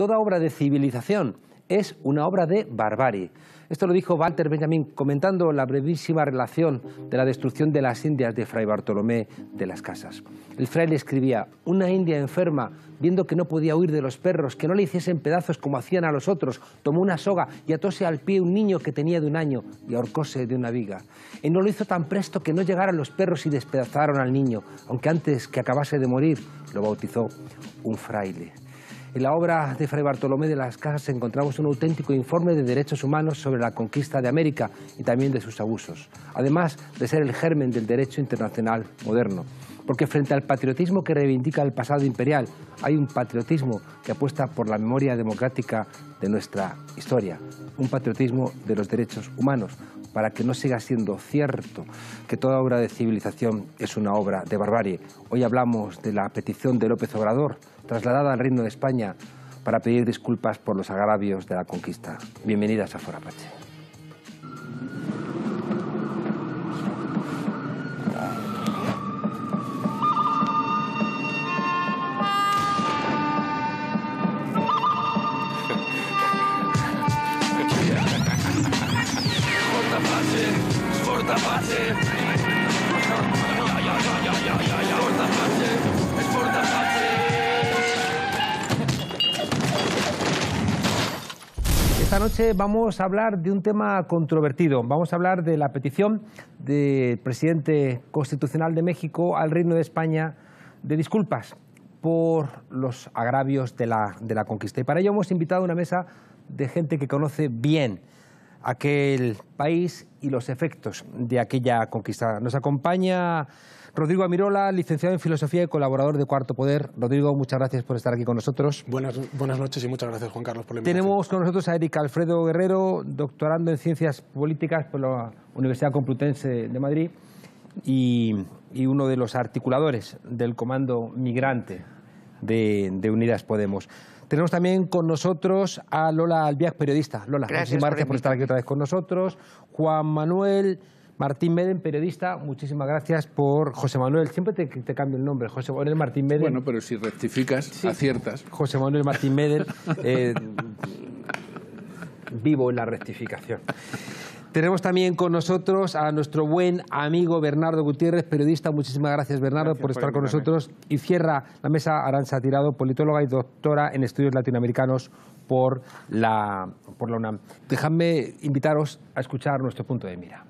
Toda obra de civilización es una obra de barbarie. Esto lo dijo Walter Benjamin comentando la brevísima relación de la destrucción de las Indias de Fray Bartolomé de las Casas. El fraile escribía, una India enferma, viendo que no podía huir de los perros, que no le hiciesen pedazos como hacían a los otros, tomó una soga y atóse al pie un niño que tenía de un año y ahorcóse de una viga. Y no lo hizo tan presto que no llegaran los perros y despedazaron al niño, aunque antes que acabase de morir lo bautizó un fraile. En la obra de Fray Bartolomé de las Casas encontramos un auténtico informe de derechos humanos sobre la conquista de América y también de sus abusos, además de ser el germen del derecho internacional moderno. Porque frente al patriotismo que reivindica el pasado imperial, hay un patriotismo que apuesta por la memoria democrática de nuestra historia, un patriotismo de los derechos humanos, para que no siga siendo cierto que toda obra de civilización es una obra de barbarie. Hoy hablamos de la petición de López Obrador trasladada al Reino de España para pedir disculpas por los agravios de la conquista. Bienvenidas a Forapache. noche vamos a hablar de un tema controvertido. Vamos a hablar de la petición del presidente constitucional de México al Reino de España de disculpas por los agravios de la, de la conquista. Y para ello hemos invitado a una mesa de gente que conoce bien aquel país y los efectos de aquella conquista. Nos acompaña Rodrigo Amirola, licenciado en Filosofía y colaborador de Cuarto Poder. Rodrigo, muchas gracias por estar aquí con nosotros. Buenas, buenas noches y muchas gracias, Juan Carlos, por Tenemos con nosotros a Erika Alfredo Guerrero, doctorando en Ciencias Políticas por la Universidad Complutense de Madrid y, uno de los articuladores del Comando Migrante de, Unidas Podemos. Tenemos también con nosotros a Lola Albiac, periodista. Lola, gracias, muchísimas gracias por estar aquí otra vez con nosotros. Juan Manuel Martín Meden, periodista, muchísimas gracias por José Manuel. Siempre te, cambio el nombre, José Manuel Martín Meden. Bueno, pero si rectificas, aciertas. José Manuel Martín Medel, eh, vivo en la rectificación. Tenemos también con nosotros a nuestro buen amigo Bernardo Gutiérrez, periodista. Muchísimas gracias, Bernardo, por estar con nosotros. Y cierra la mesa Arancha Tirado, politóloga y doctora en estudios latinoamericanos por la, por la UNAM. Dejadme invitaros a escuchar nuestro punto de mira.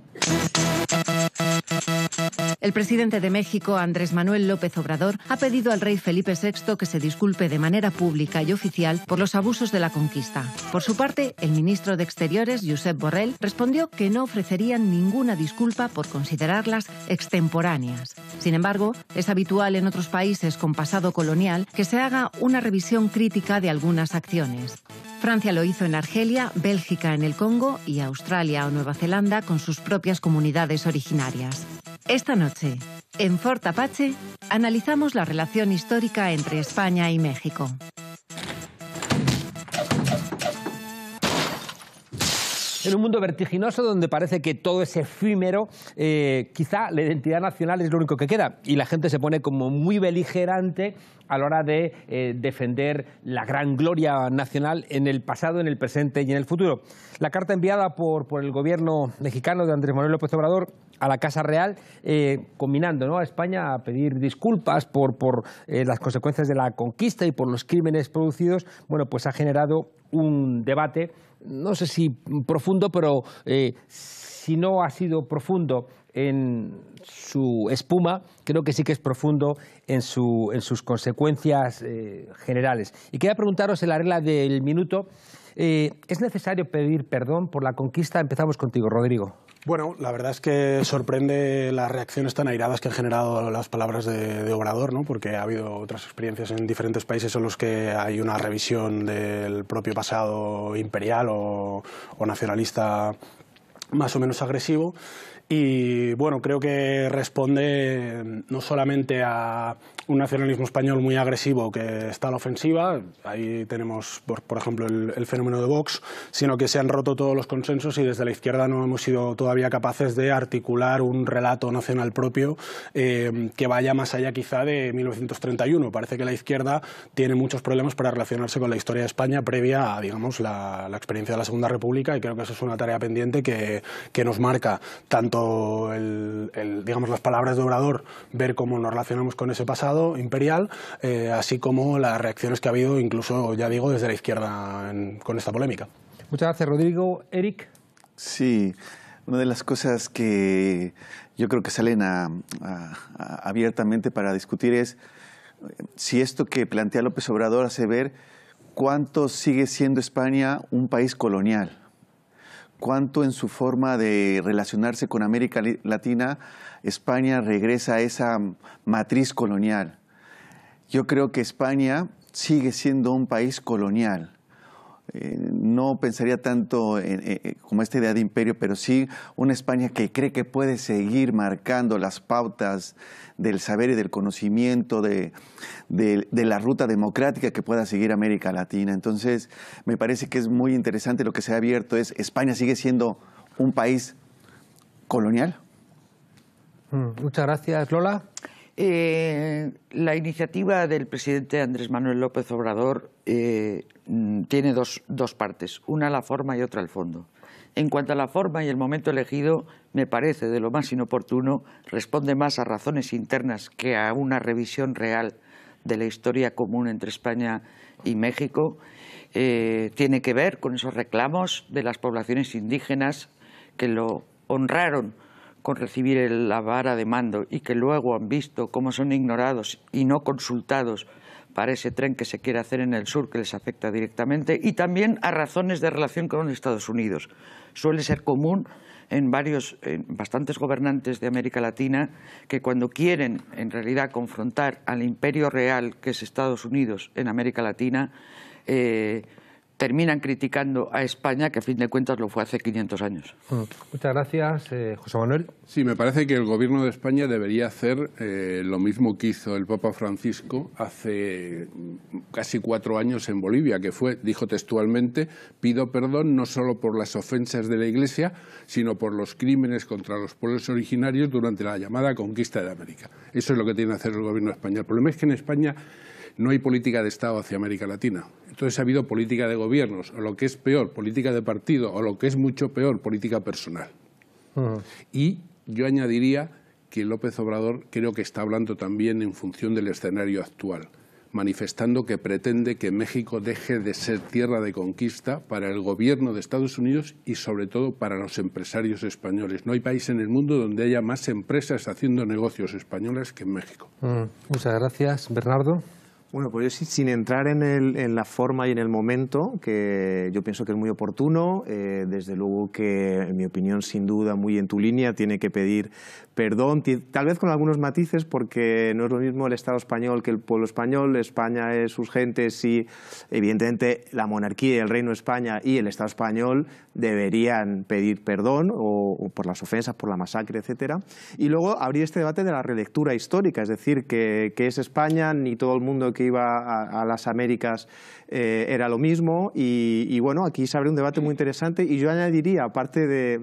El presidente de México, Andrés Manuel López Obrador, ha pedido al rey Felipe VI que se disculpe de manera pública y oficial por los abusos de la conquista. Por su parte, el ministro de Exteriores, Josep Borrell, respondió que no ofrecerían ninguna disculpa por considerarlas extemporáneas. Sin embargo, es habitual en otros países con pasado colonial que se haga una revisión crítica de algunas acciones. Francia lo hizo en Argelia, Bélgica en el Congo y Australia o Nueva Zelanda con sus propias comunidades originarias. Esta noche, en Fort Apache, analizamos la relación histórica entre España y México. en un mundo vertiginoso donde parece que todo es efímero, eh, quizá la identidad nacional es lo único que queda y la gente se pone como muy beligerante a la hora de eh, defender la gran gloria nacional en el pasado, en el presente y en el futuro. La carta enviada por, el gobierno mexicano de Andrés Manuel López Obrador a la Casa Real, eh, combinando a España a pedir disculpas por, por las consecuencias de la conquista y por los crímenes producidos, bueno, pues ha generado un debate no sé si profundo, pero eh, si no ha sido profundo en su espuma, creo que sí que es profundo en, su, en sus consecuencias eh, generales. Y quería preguntaros en la regla del minuto, eh, ¿es necesario pedir perdón por la conquista? Empezamos contigo, Rodrigo. Bueno, la verdad es que sorprende las reacciones tan airadas que han generado las palabras de, Obrador, ¿no? porque ha habido otras experiencias en diferentes países en los que hay una revisión del propio pasado imperial o nacionalista más o menos agresivo. Y bueno, creo que responde no solamente a, un nacionalismo español muy agresivo que está a la ofensiva, ahí tenemos, por, ejemplo, el, fenómeno de Vox, sino que se han roto todos los consensos y desde la izquierda no hemos sido todavía capaces de articular un relato nacional propio eh, que vaya más allá quizá de 1931. Parece que la izquierda tiene muchos problemas para relacionarse con la historia de España previa a, digamos, la, la experiencia de la Segunda República y creo que eso es una tarea pendiente que, que nos marca tanto el, el, digamos, las palabras de Obrador, ver cómo nos relacionamos con ese pasado, imperial, eh, así como las reacciones que ha habido, incluso, ya digo, desde la izquierda con esta polémica. Muchas gracias, Rodrigo. Eric. Sí, una de las cosas que yo creo que salen abiertamente para discutir es si esto que plantea López Obrador hace ver cuánto sigue siendo España un país colonial cuánto en su forma de relacionarse con América Latina España regresa a esa matriz colonial. Yo creo que España sigue siendo un país colonial eh, no pensaría tanto en, eh, eh, como esta idea de imperio, pero sí una España que cree que puede seguir marcando las pautas del saber y del conocimiento, de, la ruta democrática que pueda seguir América Latina. Entonces, me parece que es muy interesante lo que se ha abierto, es España sigue siendo un país colonial. Mm, muchas gracias, Lola. Eh, la iniciativa del presidente Andrés Manuel López Obrador eh, mm, tiene dos, partes, una la forma y otra el fondo. En cuanto a la forma y el momento elegido, me parece de lo más inoportuno, responde más a razones internas que a una revisión real de la historia común entre España y México. Eh, tiene que ver con esos reclamos de las poblaciones indígenas que lo honraron con recibir la vara de mando y que luego han visto cómo son ignorados y no consultados para ese tren que se quiere hacer en el sur que les afecta directamente y también a razones de relación con Estados Unidos. Suele ser común en varios, bastantes gobernantes de América Latina que cuando quieren en realidad confrontar al imperio real que es Estados Unidos en América Latina, eh, terminan criticando a España, que a fin de cuentas lo fue hace 500 años. Mm. Muchas gracias, eh, José Manuel. Sí, me parece que el gobierno de España debería hacer eh, lo mismo que hizo el Papa Francisco hace casi cuatro años en Bolivia, que fue, dijo textualmente, pido perdón no solo por las ofensas de la Iglesia, sino por los crímenes contra los pueblos originarios durante la llamada conquista de América. Eso es lo que tiene que hacer el gobierno español. España. El problema es que en España no hay política de Estado hacia América Latina. Entonces ha habido política de gobiernos, o lo que es peor, política de partido, o lo que es mucho peor, política personal. Y yo añadiría que López Obrador creo que está hablando también en función del escenario actual, manifestando que pretende que México deje de ser tierra de conquista para el gobierno de Estados Unidos y sobre todo para los empresarios españoles. No hay país en el mundo donde haya más empresas haciendo negocios españoles que en México. Muchas gracias, Bernardo. Bueno, pues yo sin entrar en, la forma y en el momento, que yo pienso que es muy oportuno, eh, desde luego que, en mi opinión, sin duda, muy en tu línea, tiene que pedir perdón, tal vez con algunos matices, porque no es lo mismo el Estado español que el pueblo español. España es sus gentes y, evidentemente, la monarquía, el Reino de España y el Estado español deberían pedir perdón o, por las ofensas, por la masacre, etcétera. Y luego abrir este debate de la relectura histórica, es decir, que, es España, ni todo el mundo que iba a, las Américas eh, era lo mismo. Y, bueno, aquí se abre un debate muy interesante. Y yo añadiría, aparte de,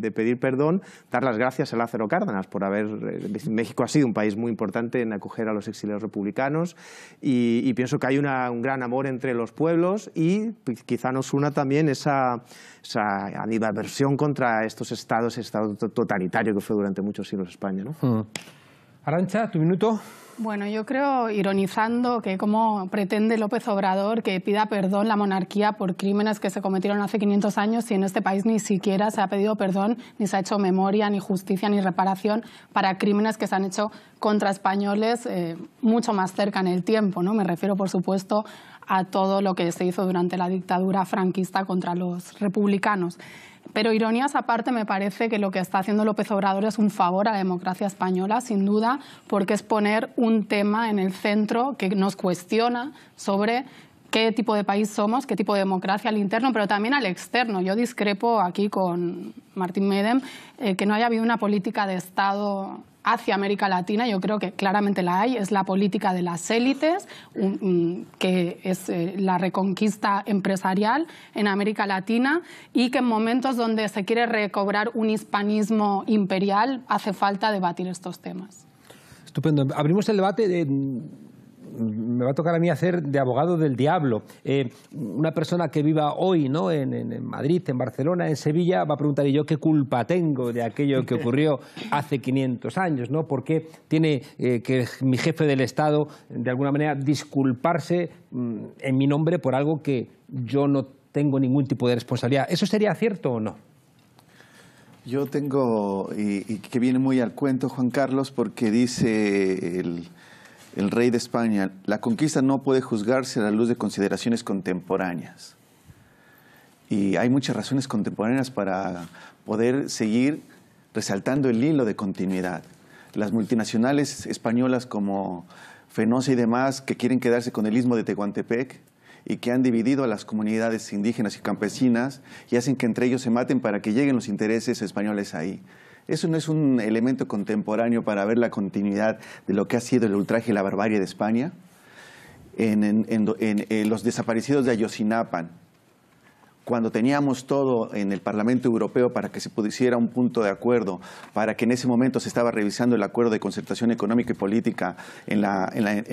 de pedir perdón, dar las gracias a Lázaro Cárdenas por haber... Eh, México ha sido un país muy importante en acoger a los exiliados republicanos y, pienso que hay un gran amor entre los pueblos y quizá nos una también esa, esa contra estos estados, ese estado totalitario que fue durante muchos siglos España. ¿no? Hmm. Arancha, tu minuto. Bueno, yo creo, ironizando, que como pretende López Obrador que pida perdón la monarquía por crímenes que se cometieron hace 500 años y en este país ni siquiera se ha pedido perdón, ni se ha hecho memoria, ni justicia, ni reparación para crímenes que se han hecho contra españoles eh, mucho más cerca en el tiempo. ¿no? Me refiero, por supuesto, a todo lo que se hizo durante la dictadura franquista contra los republicanos. Pero ironías aparte, me parece que lo que está haciendo López Obrador es un favor a la democracia española, sin duda, porque es poner un tema en el centro que nos cuestiona sobre qué tipo de país somos, qué tipo de democracia al interno, pero también al externo. Yo discrepo aquí con Martín Medem eh, que no haya habido una política de Estado hacia América Latina, yo creo que claramente la hay, es la política de las élites, que es eh, la reconquista empresarial en América Latina y que en momentos donde se quiere recobrar un hispanismo imperial hace falta debatir estos temas. Estupendo. Abrimos el debate. De me va a tocar a mí hacer de abogado del diablo. Eh, una persona que viva hoy ¿no? En, Madrid, en Barcelona, en Sevilla, va a preguntar, yo qué culpa tengo de aquello que ocurrió hace 500 años? ¿no? ¿Por qué tiene eh, que mi jefe del Estado, de alguna manera, disculparse mm, en mi nombre por algo que yo no tengo ningún tipo de responsabilidad? ¿Eso sería cierto o no? Yo tengo, y, y, que viene muy al cuento Juan Carlos, porque dice el, el rey de España, la conquista no puede juzgarse a la luz de consideraciones contemporáneas. Y hay muchas razones contemporáneas para poder seguir resaltando el hilo de continuidad. Las multinacionales españolas como Fenosa y demás que quieren quedarse con el istmo de Tehuantepec y que han dividido a las comunidades indígenas y campesinas y hacen que entre ellos se maten para que lleguen los intereses españoles ahí. Eso no es un elemento contemporáneo para ver la continuidad de lo que ha sido el ultraje y la barbarie de España. En, los desaparecidos de Ayosinapan, cuando teníamos todo en el Parlamento Europeo para que se pudiera un punto de acuerdo, para que en ese momento se estaba revisando el acuerdo de concertación económica y política en,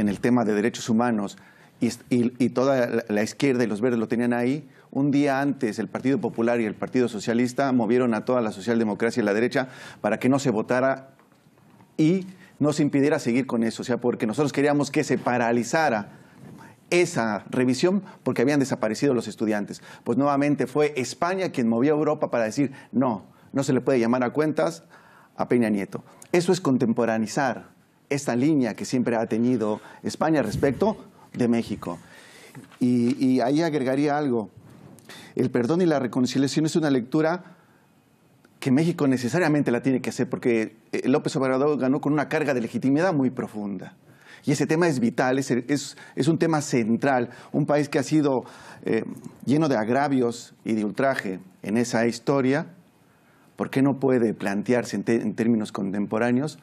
el tema de derechos humanos, y, toda la izquierda y los verdes lo tenían ahí, un día antes el Partido Popular y el Partido Socialista movieron a toda la socialdemocracia y la derecha para que no se votara y nos se impidiera seguir con eso, o sea, porque nosotros queríamos que se paralizara esa revisión porque habían desaparecido los estudiantes. Pues nuevamente fue España quien movió a Europa para decir, no, no se le puede llamar a cuentas a Peña Nieto. Eso es contemporaneizar esta línea que siempre ha tenido España respecto de México. Y, ahí agregaría algo. El perdón y la reconciliación es una lectura que México necesariamente la tiene que hacer porque eh, López Obrador ganó con una carga de legitimidad muy profunda. Y ese tema es vital, es, un tema central. Un país que ha sido eh, lleno de agravios y de ultraje en esa historia, ¿por qué no puede plantearse en términos contemporáneos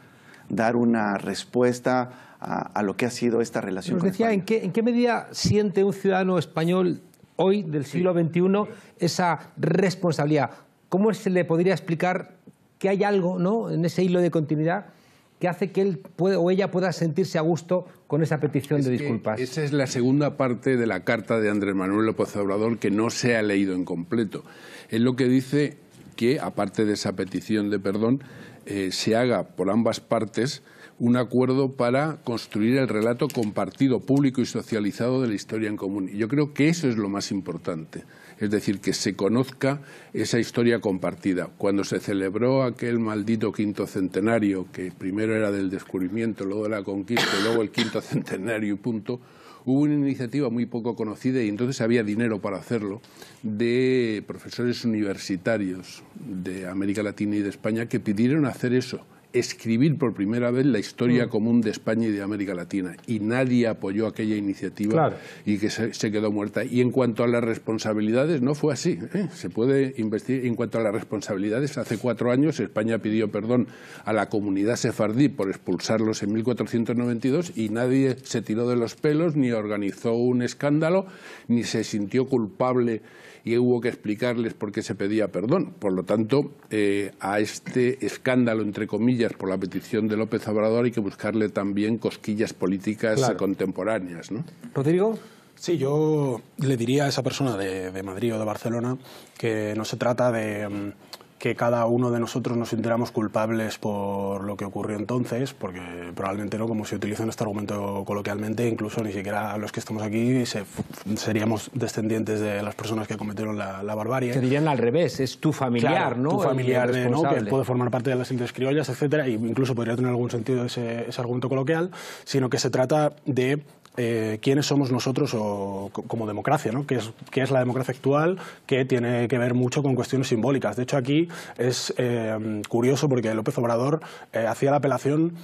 dar una respuesta a, lo que ha sido esta relación. decía, ¿en, qué, ¿en qué medida siente un ciudadano español hoy del siglo XXI esa responsabilidad? ¿Cómo se le podría explicar que hay algo ¿no? en ese hilo de continuidad que hace que él o ella pueda sentirse a gusto con esa petición de disculpas. Esa es la segunda parte de la carta de Andrés Manuel López Obrador que no se ha leído en completo. Es lo que dice que, aparte de esa petición de perdón, eh, se haga por ambas partes un acuerdo para construir el relato compartido, público y socializado de la historia en común. Y yo creo que eso es lo más importante, es decir, que se conozca esa historia compartida. Cuando se celebró aquel maldito quinto centenario, que primero era del descubrimiento, luego de la conquista, luego el quinto centenario y punto, hubo una iniciativa muy poco conocida y entonces había dinero para hacerlo de profesores universitarios de América Latina y de España que pidieron hacer eso escribir por primera vez la historia mm. común de España y de América Latina. Y nadie apoyó aquella iniciativa y que se, quedó muerta. Y en cuanto a las responsabilidades, no fue así. ¿eh? Se puede investigar. En cuanto a las responsabilidades, hace cuatro años España pidió perdón a la comunidad sefardí por expulsarlos en 1492 y nadie se tiró de los pelos, ni organizó un escándalo, ni se sintió culpable y hubo que explicarles por qué se pedía perdón. Por lo tanto, eh, a este escándalo, entre comillas, por la petición de López Obrador hay que buscarle también cosquillas políticas contemporáneas. ¿no? Rodrigo. Sí, yo le diría a esa persona de, Madrid o de Barcelona que no se trata de... Mm, que cada uno de nosotros nos sintiéramos culpables por lo que ocurrió entonces, porque probablemente no, como se utiliza en este argumento coloquialmente, incluso ni siquiera los que estamos aquí seríamos descendientes de las personas que cometieron la, barbarie. Te dirían al revés, es tu familiar, ¿no? Tu familiar, de, ¿no? Que puede formar parte de las Indias criollas, etcétera, e incluso podría tener algún sentido ese argumento coloquial, sino que se trata de eh, quiénes somos nosotros o, como democracia, ¿no? ¿Qué es, la democracia actual? que tiene que ver mucho con cuestiones simbólicas. De hecho, aquí es eh, curioso porque López Obrador eh, hacía la apelación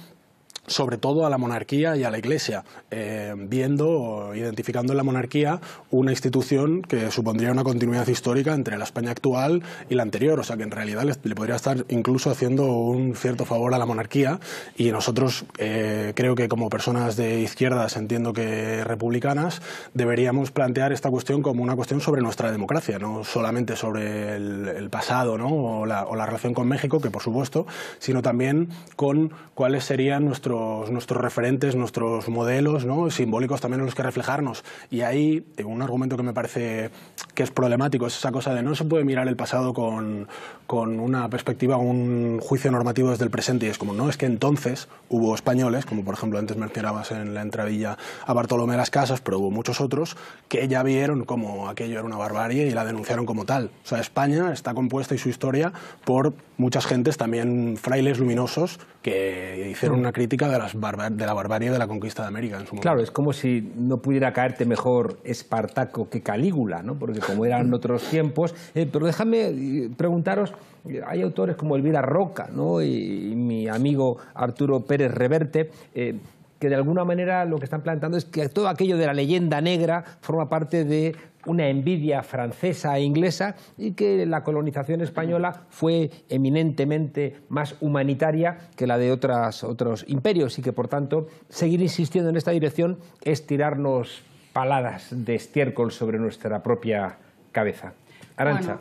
sobre todo a la monarquía y a la iglesia, eh, viendo o identificando en la monarquía una institución que supondría una continuidad histórica entre la España actual y la anterior, o sea que en realidad le, podría estar incluso haciendo un cierto favor a la monarquía y nosotros eh, creo que como personas de izquierdas, entiendo que republicanas, deberíamos plantear esta cuestión como una cuestión sobre nuestra democracia, no solamente sobre el, pasado o la relación con México, que por supuesto, sino también con cuáles serían nuestros nuestros, referentes, nuestros modelos ¿no? simbólicos también en los que reflejarnos. Y ahí un argumento que me parece que es problemático es esa cosa de no se puede mirar el pasado con, con una perspectiva, un juicio normativo desde el presente. Y es como, no, es que entonces hubo españoles, como por ejemplo antes mencionabas en la entradilla a Bartolomé las Casas, pero hubo muchos otros que ya vieron como aquello era una barbarie y la denunciaron como tal. O sea, España está compuesta y su historia por muchas gentes, también frailes luminosos, que hicieron mm. una crítica de, la barbarie de la conquista de América en su momento. Claro, es como si no pudiera caerte mejor Espartaco que Calígula, ¿no? porque como eran otros tiempos. Eh, pero déjame eh, preguntaros, eh, hay autores como Elvira Roca ¿no? y, mi amigo Arturo Pérez Reverte que de alguna manera lo que están planteando es que todo aquello de la leyenda negra forma parte de una envidia francesa e inglesa y que la colonización española fue eminentemente más humanitaria que la de otros imperios y que, por tanto, seguir insistiendo en esta dirección es tirarnos paladas de estiércol sobre nuestra propia cabeza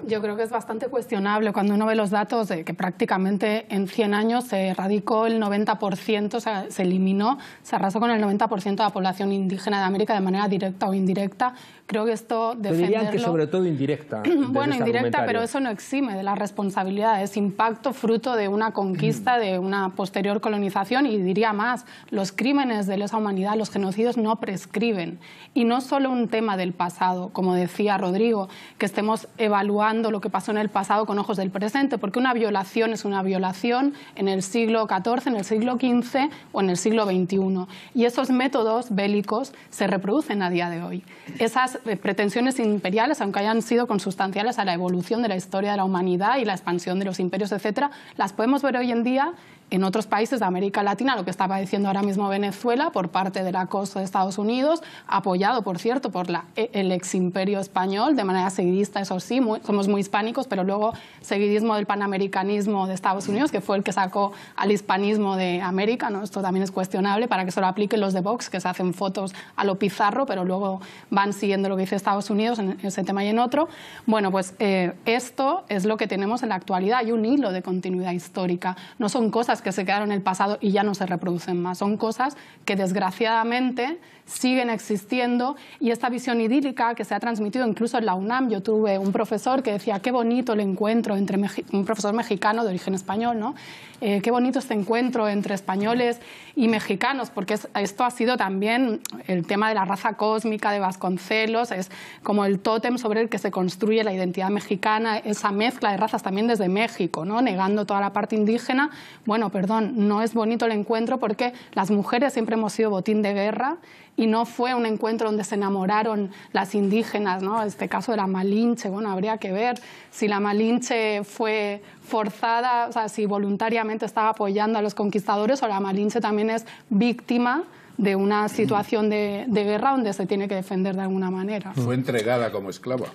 yo creo que es bastante cuestionable cuando uno ve los datos de que prácticamente en 100 años se erradicó el 90%, o sea, se eliminó, se arrasó con el 90% de la población indígena de América de manera directa o indirecta Creo que esto defenderlo... que sobre todo indirecta. bueno, indirecta, pero eso no exime de la responsabilidad. Es impacto fruto de una conquista, de una posterior colonización y diría más, los crímenes de lesa humanidad, los genocidios no prescriben. Y no solo un tema del pasado, como decía Rodrigo, que estemos evaluando lo que pasó en el pasado con ojos del presente, porque una violación es una violación en el siglo XIV, en el siglo XV o en el siglo XXI. Y esos métodos bélicos se reproducen a día de hoy. Esas eh, pretensiones imperiales, aunque hayan sido consustanciales a la evolución de la historia de la humanidad y la expansión de los imperios, etcétera, las podemos ver hoy en día en otros países de América Latina, lo que está padeciendo ahora mismo Venezuela por parte del acoso de Estados Unidos, apoyado, por cierto, por la, e, el eximperio español, de manera seguidista, eso sí, somos muy hispánicos, pero luego seguidismo del panamericanismo de Estados Unidos, que fue el que sacó al hispanismo de América, ¿no? esto también es cuestionable, para que se lo apliquen los de Vox, que se hacen fotos a lo pizarro, pero luego van siguiendo lo que dice Estados Unidos en ese tema y en otro. Bueno, pues eh, esto es lo que tenemos en la actualidad, hay un hilo de continuidad histórica, no son cosas que se quedaron en el pasado y ya no se reproducen más. Son cosas que desgraciadamente siguen existiendo y esta visión idílica que se ha transmitido incluso en la UNAM. Yo tuve un profesor que decía, qué bonito el encuentro entre un profesor mexicano de origen español, ¿no? Eh, qué bonito este encuentro entre españoles y mexicanos, porque esto ha sido también el tema de la raza cósmica de Vasconcelos, es como el tótem sobre el que se construye la identidad mexicana, esa mezcla de razas también desde México, ¿no? negando toda la parte indígena. Bueno, perdón, no es bonito el encuentro porque las mujeres siempre hemos sido botín de guerra y no fue un encuentro donde se enamoraron las indígenas, ¿no? Este caso de la Malinche, bueno, habría que ver si la Malinche fue forzada, o sea, si voluntariamente estaba apoyando a los conquistadores o la Malinche también es víctima de una situación de, guerra donde se tiene que defender de alguna manera. Fue entregada como esclava.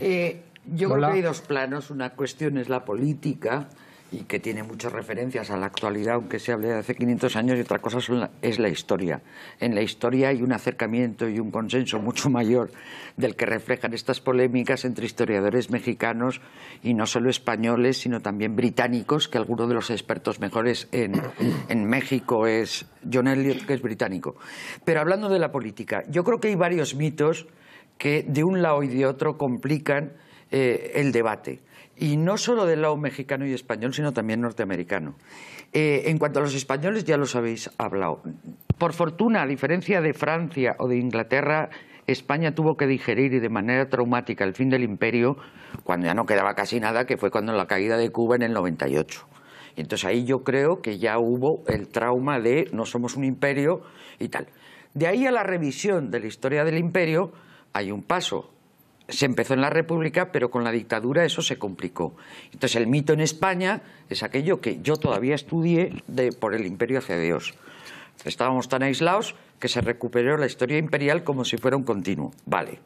Eh, yo creo que hay dos planos. Una cuestión es la política, y que tiene muchas referencias a la actualidad, aunque se hable de hace 500 años, y otra cosa es la historia. En la historia hay un acercamiento y un consenso mucho mayor del que reflejan estas polémicas entre historiadores mexicanos y no solo españoles, sino también británicos, que alguno de los expertos mejores en, México es John Elliot, que es británico. Pero hablando de la política, yo creo que hay varios mitos que de un lado y de otro complican eh, el debate y no solo del lado mexicano y español, sino también norteamericano. Eh, en cuanto a los españoles, ya los habéis hablado. Por fortuna, a diferencia de Francia o de Inglaterra, España tuvo que digerir y de manera traumática el fin del imperio cuando ya no quedaba casi nada, que fue cuando la caída de Cuba en el 98. Y entonces ahí yo creo que ya hubo el trauma de no somos un imperio y tal. De ahí a la revisión de la historia del imperio hay un paso, se empezó en la República, pero con la dictadura eso se complicó. Entonces el mito en España es aquello que yo todavía estudié de, por el imperio hacia Dios. Estábamos tan aislados que se recuperó la historia imperial como si fuera un continuo. Vale,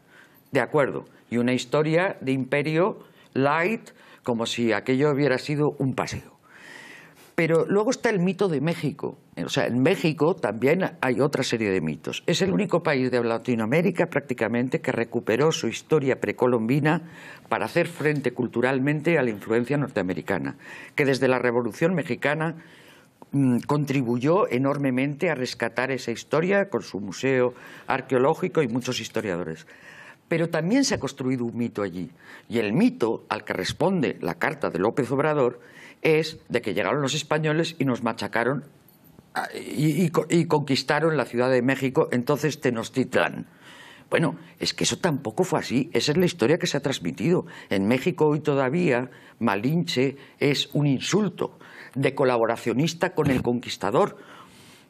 de acuerdo. Y una historia de imperio light como si aquello hubiera sido un paseo. Pero luego está el mito de México. Eh, o sea, en México también hay otra serie de mitos. Es el único país de Latinoamérica prácticamente que recuperó su historia precolombina para hacer frente culturalmente a la influencia norteamericana, que desde la Revolución Mexicana mm, contribuyó enormemente a rescatar esa historia con su museo arqueológico y muchos historiadores. Pero también se ha construido un mito allí. Y el mito al que responde la carta de López Obrador es de que llegaron los españoles y nos machacaron ah, y, conquistaron la Ciudad de México, entonces Tenochtitlan. Bueno, es que eso tampoco fue así. Esa es la historia que se ha transmitido. En México hoy todavía Malinche es un insulto de colaboracionista con el conquistador.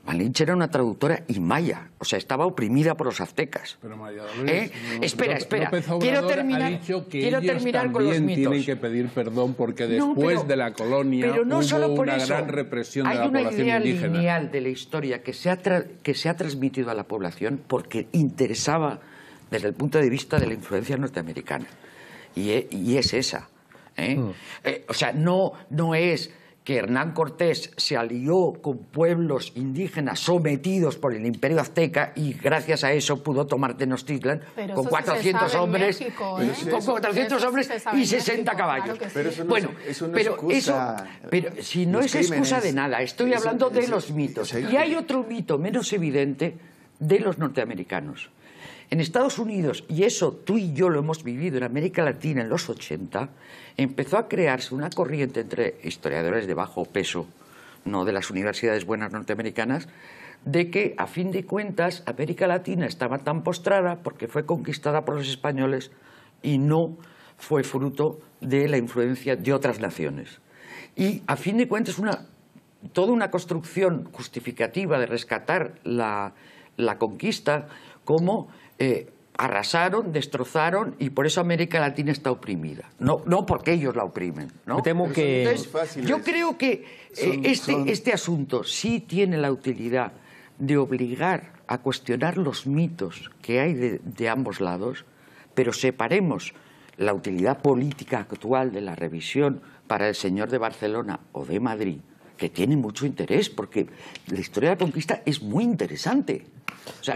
Malinche era una traductora y maya, o sea, estaba oprimida por los aztecas. Pero espera, espera. quiero terminar, quiero terminar con los mitos. Tienen que pedir perdón porque después pero, de la colonia no hubo solo una gran represión de la población indígena. Hay una idea lineal de la historia que se, ha que se ha transmitido a la población porque interesaba desde el punto de vista de la influencia norteamericana. Y, e, es esa. ¿eh? Mm. Eh, o sea, no, no es que Hernán Cortés se alió con pueblos indígenas sometidos por el imperio azteca y gracias a eso pudo tomar Tenochtitlan con 400 hombres, ¿eh? hombres y 60 caballos. eso bueno, es, pero si no es excusa de nada, estoy hablando de los mitos. Y hay otro mito menos evidente de los norteamericanos. En Estados Unidos, y eso tú y yo lo hemos vivido en América Latina en los 80, empezó a crearse una corriente entre historiadores de bajo peso, no de las universidades buenas norteamericanas, de que, a fin de cuentas, América Latina estaba tan postrada porque fue conquistada por los españoles y no fue fruto de la influencia de otras naciones. Y, a fin de cuentas, una, toda una construcción justificativa de rescatar la, la conquista como eh, arrasaron, destrozaron y por eso América Latina está oprimida. No, no porque ellos la oprimen. ¿no? temo que... yo creo que eh, este, este, asunto sí tiene la utilidad de obligar a cuestionar los mitos que hay de ambos lados, pero separemos la utilidad política actual de la revisión para el señor de Barcelona o de Madrid que tiene mucho interés, porque la historia de la conquista es muy interesante.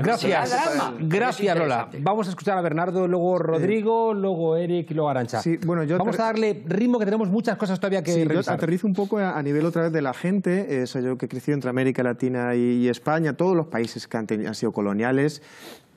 gracias, gracias Lola. Vamos a escuchar a Bernardo, luego Rodrigo, luego Eric y luego Arancha. bueno, Vamos a darle ritmo que tenemos muchas cosas todavía que sí, aterrizo un poco a, nivel otra vez de la gente, eh, yo que he crecido entre América Latina y, y España, todos los países que han, han sido coloniales,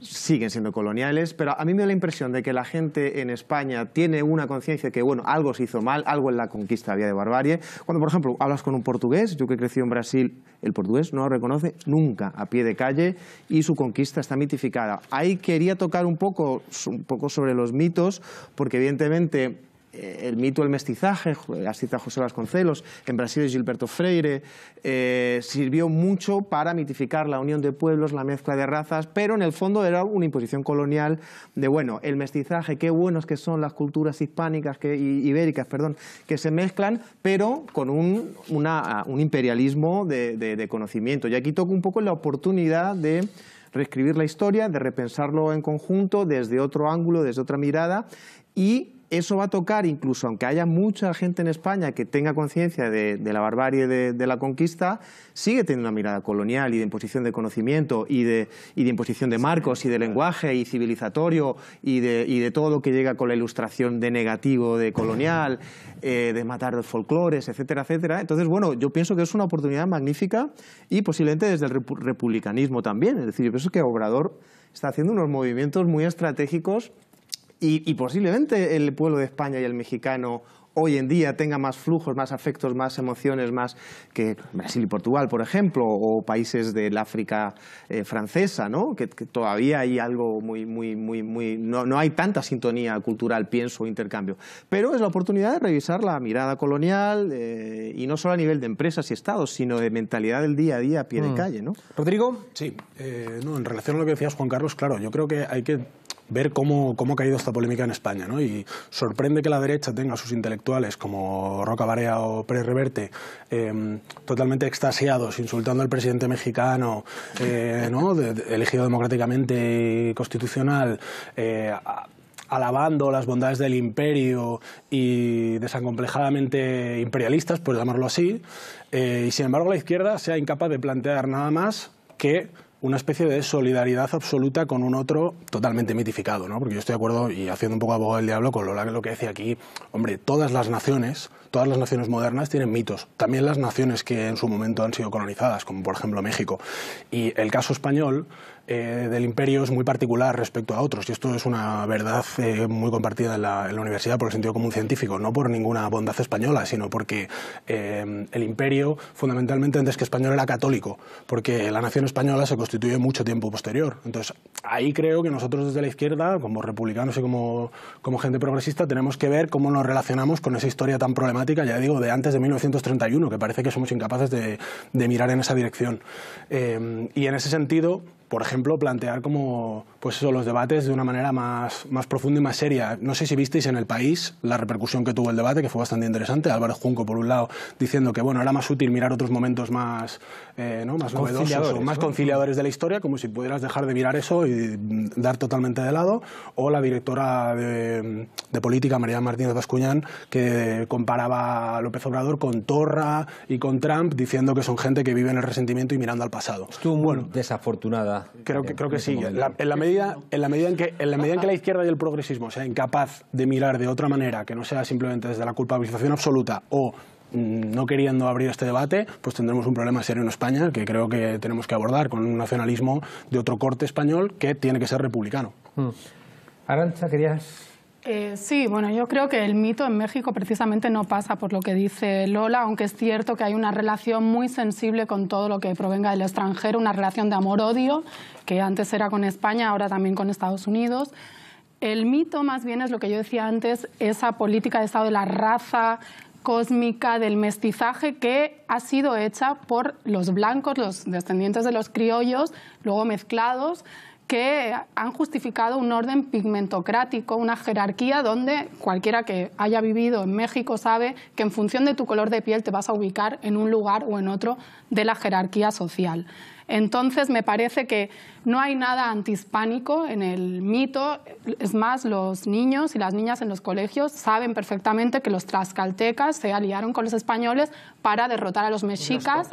siguen siendo coloniales, pero a mí me da la impresión de que la gente en España tiene una conciencia de que, bueno, algo se hizo mal, algo en la conquista había de barbarie. Cuando, por ejemplo, hablas con un portugués, yo que crecí en Brasil, el portugués no lo reconoce nunca a pie de calle y su conquista está mitificada. Ahí quería tocar un poco, un poco sobre los mitos, porque evidentemente eh, el mito del mestizaje, así José Vasconcelos, en Brasil es Gilberto Freire, eh, sirvió mucho para mitificar la unión de pueblos, la mezcla de razas, pero en el fondo era una imposición colonial de, bueno, el mestizaje, qué buenos que son las culturas hispánicas, que, ibéricas, perdón, que se mezclan, pero con un, imperialismo de, conocimiento. Y aquí toca un poco la oportunidad de reescribir la historia, de repensarlo en conjunto, desde otro ángulo, desde otra mirada, y eso va a tocar incluso, aunque haya mucha gente en España que tenga conciencia de, la barbarie de, la conquista, sigue teniendo una mirada colonial y de imposición de conocimiento y de, imposición de marcos y de lenguaje y civilizatorio y de, todo lo que llega con la ilustración de negativo, de colonial, eh, de matar los folclores, etcétera, etcétera. Entonces, bueno, yo pienso que es una oportunidad magnífica y posiblemente desde el republicanismo también. Es decir, yo pienso que Obrador está haciendo unos movimientos muy estratégicos y, posiblemente el pueblo de España y el mexicano hoy en día tenga más flujos, más afectos, más emociones, más que Brasil y Portugal, por ejemplo, o países del África eh, francesa, ¿no? Que, todavía hay algo muy, muy, muy, No, hay tanta sintonía cultural, pienso, intercambio. Pero es la oportunidad de revisar la mirada colonial, eh, y no solo a nivel de empresas y estados, sino de mentalidad del día a día, a pie de mm. calle, ¿no? Rodrigo. Sí, eh, no, en relación a lo que decías, Juan Carlos, claro, yo creo que hay que ver cómo, ha caído esta polémica en España. ¿no? Y sorprende que la derecha tenga a sus intelectuales como Roca Barea o Pérez Reverte em, totalmente extasiados, insultando al presidente mexicano, eh, elegido democráticamente y constitucional. Eh, alabando las bondades del imperio y desacomplejadamente imperialistas, por llamarlo así, eh, y sin embargo la izquierda sea incapaz de plantear nada más que una especie de solidaridad absoluta con un otro totalmente mitificado, ¿no? Porque yo estoy de acuerdo, y haciendo un poco abogado del diablo, con lo, lo que decía aquí, hombre, todas las naciones todas las naciones modernas tienen mitos, también las naciones que en su momento han sido colonizadas, como por ejemplo México. Y el caso español eh, del imperio es muy particular respecto a otros, y esto es una verdad eh, muy compartida en la, universidad por el sentido común científico, no por ninguna bondad española, sino porque eh, el imperio, fundamentalmente antes que español, era católico, porque la nación española se constituye mucho tiempo posterior. Entonces, ahí creo que nosotros desde la izquierda, como republicanos y como, como gente progresista, tenemos que ver cómo nos relacionamos con esa historia tan problemática ya digo, de antes de 1931, que parece que somos incapaces de, mirar en esa dirección. Eh, y en ese sentido, por ejemplo, plantear como pues los debates de una manera más, profunda y más seria. No sé si visteis en el país la repercusión que tuvo el debate, que fue bastante interesante. Álvaro Junco, por un lado, diciendo que bueno, era más útil mirar otros momentos más, eh, más novedosos más conciliadores de la historia, como si pudieras dejar de mirar eso y dar totalmente de lado. O la directora de, política, María Martínez Bascuñán, que comparaba a López Obrador con Torra y con Trump, diciendo que son gente que vive en el resentimiento y mirando al pasado. Estuvo un bueno, desafortunada Creo que, creo que sí. en, la medida, en, que, la izquierda y el progresismo sean incapaz de mirar de otra manera, que no sea simplemente desde la culpabilización absoluta o mm, no queriendo abrir este debate, pues tendremos un problema serio en España que creo que tenemos que abordar con un nacionalismo de otro corte español que tiene que ser republicano. Hmm. Arancha, querías eh, sí, bueno, yo creo que el mito en México precisamente no pasa por lo que dice Lola, aunque es cierto que hay una relación muy sensible con todo lo que provenga del extranjero, una relación de amor-odio, que antes era con España, ahora también con Estados Unidos. El mito más bien es lo que yo decía antes, esa política de Estado de la raza cósmica, del mestizaje que ha sido hecha por los blancos, los descendientes de los criollos, luego mezclados que han justificado un orden pigmentocrático, una jerarquía donde cualquiera que haya vivido en México sabe que en función de tu color de piel te vas a ubicar en un lugar o en otro de la jerarquía social. Entonces, me parece que no hay nada antihispánico en el mito. Es más, los niños y las niñas en los colegios saben perfectamente que los trascaltecas se aliaron con los españoles para derrotar a los mexicas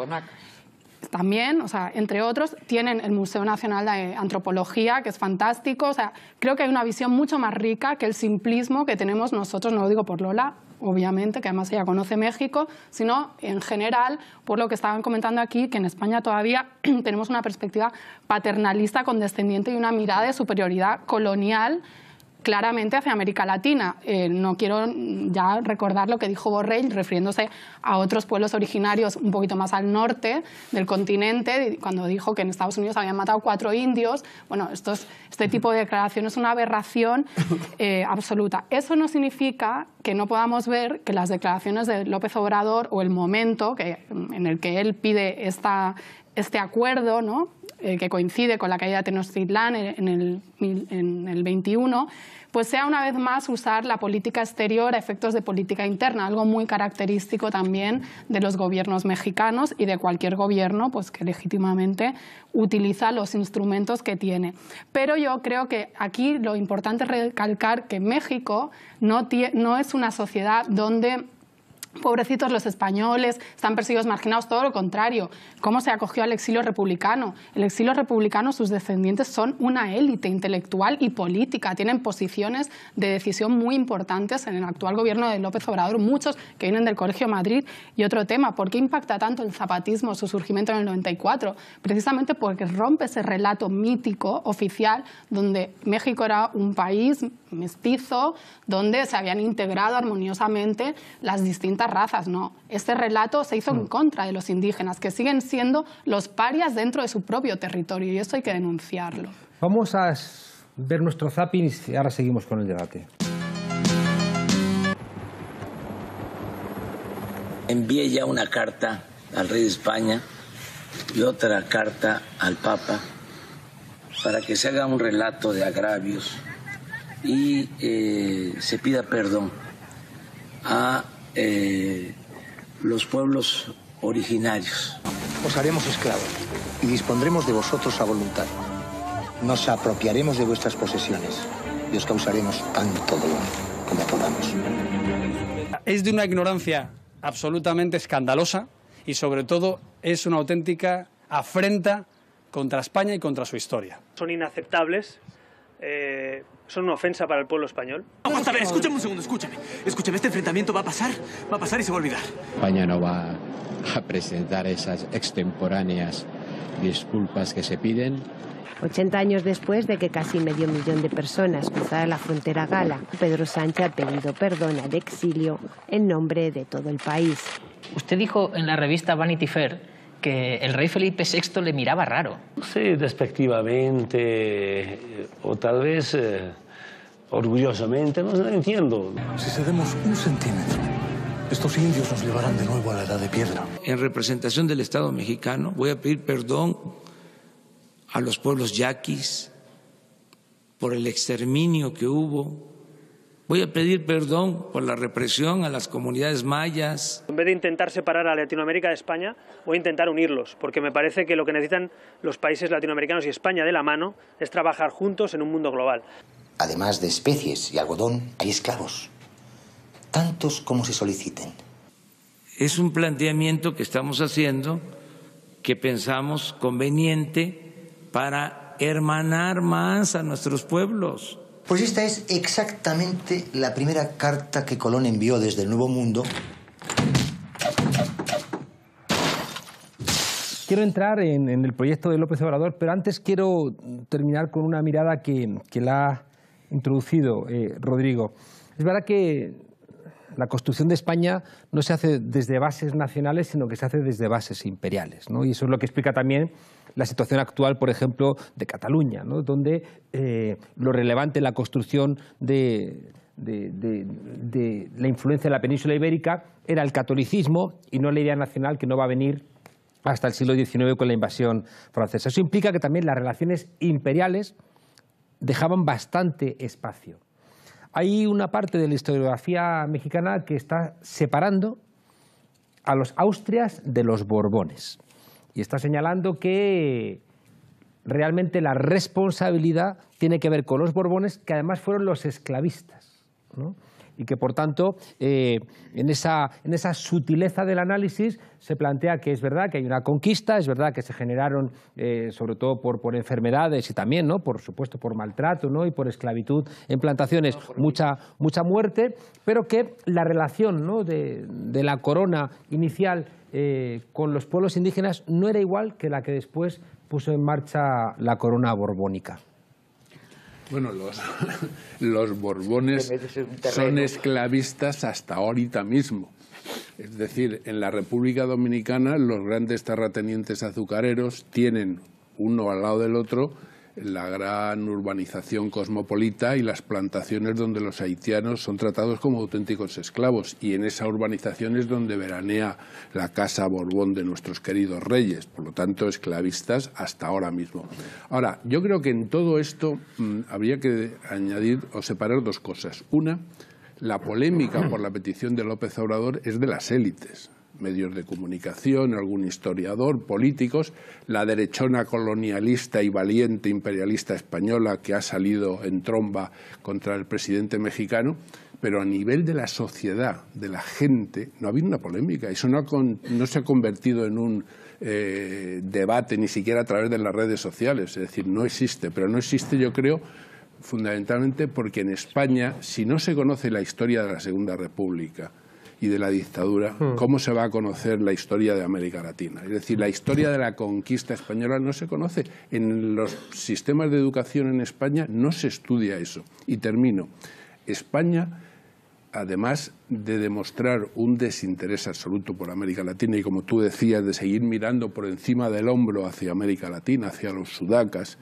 también, o sea, entre otros, tienen el Museo Nacional de Antropología, que es fantástico. O creo que hay una visión mucho más rica que el simplismo que tenemos nosotros, no lo digo por Lola, obviamente, que además ella conoce México, sino en general, por lo que estaban comentando aquí, que en España todavía tenemos una perspectiva paternalista, condescendiente y una mirada de superioridad colonial claramente hacia América Latina. Eh, no quiero ya recordar lo que dijo Borrell refiriéndose a otros pueblos originarios un poquito más al norte del continente, cuando dijo que en Estados Unidos habían matado cuatro indios. Bueno, este tipo de declaración es una aberración eh, absoluta. Eso no significa que no podamos ver que las declaraciones de López Obrador o el momento en el que él pide esta, este acuerdo, ¿no? Eh, que coincide con la caída de Tenochtitlán en el, 21, pues sea una vez más usar la política exterior a efectos de política interna, algo muy característico también de los gobiernos mexicanos y de cualquier gobierno pues, que legítimamente utiliza los instrumentos que tiene. Pero yo creo que aquí lo importante es recalcar que México no es una sociedad donde Pobrecitos los españoles, están perseguidos, marginados, todo lo contrario. ¿Cómo se acogió al exilio republicano? El exilio republicano, sus descendientes son una élite intelectual y política, tienen posiciones de decisión muy importantes en el actual gobierno de López Obrador, muchos que vienen del Colegio Madrid. Y otro tema, ¿por qué impacta tanto el zapatismo, su surgimiento en el 94? Precisamente porque rompe ese relato mítico oficial donde México era un país mestizo, donde se habían integrado armoniosamente las distintas razas, no. Este relato se hizo en mm. contra de los indígenas, que siguen siendo los parias dentro de su propio territorio y eso hay que denunciarlo. Vamos a ver nuestro zapping y ahora seguimos con el debate. Envié ya una carta al rey de España y otra carta al Papa para que se haga un relato de agravios y eh, se pida perdón a eh, los pueblos originarios. Os haremos esclavos y dispondremos de vosotros a voluntad. Nos apropiaremos de vuestras posesiones y os causaremos tanto dolor como podamos. Es de una ignorancia absolutamente escandalosa y sobre todo es una auténtica afrenta contra España y contra su historia. Son inaceptables eh, son una ofensa para el pueblo español. ver, escúchame un segundo, escúchame. Escúchame, este enfrentamiento va a pasar, va a pasar y se va a olvidar. España no va a presentar esas extemporáneas disculpas que se piden. 80 años después de que casi medio millón de personas cruzara la frontera gala, Pedro Sánchez ha pedido perdón al exilio en nombre de todo el país. Usted dijo en la revista Vanity Fair que el rey Felipe VI le miraba raro. No sé, despectivamente, o tal vez eh, orgullosamente, no entiendo. Si cedemos un centímetro, estos indios nos llevarán de nuevo a la edad de piedra. En representación del Estado mexicano, voy a pedir perdón a los pueblos yaquis por el exterminio que hubo Voy a pedir perdón por la represión a las comunidades mayas. En vez de intentar separar a Latinoamérica de España, voy a intentar unirlos, porque me parece que lo que necesitan los países latinoamericanos y España de la mano es trabajar juntos en un mundo global. Además de especies y algodón, hay esclavos, tantos como se soliciten. Es un planteamiento que estamos haciendo que pensamos conveniente para hermanar más a nuestros pueblos. Pues esta es exactamente la primera carta que Colón envió desde el Nuevo Mundo. Quiero entrar en, el proyecto de López Obrador, pero antes quiero terminar con una mirada que, que la ha introducido eh, Rodrigo. Es verdad que la construcción de España no se hace desde bases nacionales, sino que se hace desde bases imperiales, ¿no? y eso es lo que explica también la situación actual, por ejemplo, de Cataluña, donde eh, lo relevante en la construcción de, de la influencia de la península ibérica era el catolicismo y no la idea nacional que no va a venir hasta el siglo XIX con la invasión francesa. Eso implica que también las relaciones imperiales dejaban bastante espacio. Hay una parte de la historiografía mexicana que está separando a los Austrias de los Borbones y está señalando que realmente la responsabilidad tiene que ver con los Borbones, que además fueron los esclavistas. ¿no? y que, por tanto, eh, en, esa, en esa sutileza del análisis se plantea que es verdad que hay una conquista, es verdad que se generaron, eh, sobre todo por, enfermedades y también, ¿no? por supuesto, por maltrato y por esclavitud en plantaciones, mucha, muerte, pero que la relación ¿no? de, la corona inicial eh, con los pueblos indígenas no era igual que la que después puso en marcha la corona borbónica. Bueno, los, los borbones son esclavistas hasta ahorita mismo. Es decir, en la República Dominicana los grandes terratenientes azucareros tienen uno al lado del otro la gran urbanización cosmopolita y las plantaciones donde los haitianos son tratados como auténticos esclavos. Y en esa urbanización es donde veranea la casa Borbón de nuestros queridos reyes, por lo tanto, esclavistas hasta ahora mismo. Ahora, yo creo que en todo esto mm, habría que añadir o separar dos cosas. Una, la polémica por la petición de López Obrador es de las élites medios de comunicación, algún historiador, políticos, la derechona colonialista y valiente imperialista española que ha salido en tromba contra el presidente mexicano, pero a nivel de la sociedad, de la gente, no ha habido una polémica. Eso no, se ha convertido en un eh, debate ni siquiera a través de las redes sociales. Es decir, no existe, pero no existe yo creo fundamentalmente porque en España, si no se conoce la historia de la Segunda República, y de la dictadura, hmm. cómo se va a conocer la historia de América Latina. Es decir, la historia de la conquista española no se conoce. En los sistemas de educación en España no se estudia eso. Y termino. España, además de demostrar un desinterés absoluto por América Latina y, como tú decías, de seguir mirando por encima del hombro hacia América Latina, hacia los sudacas,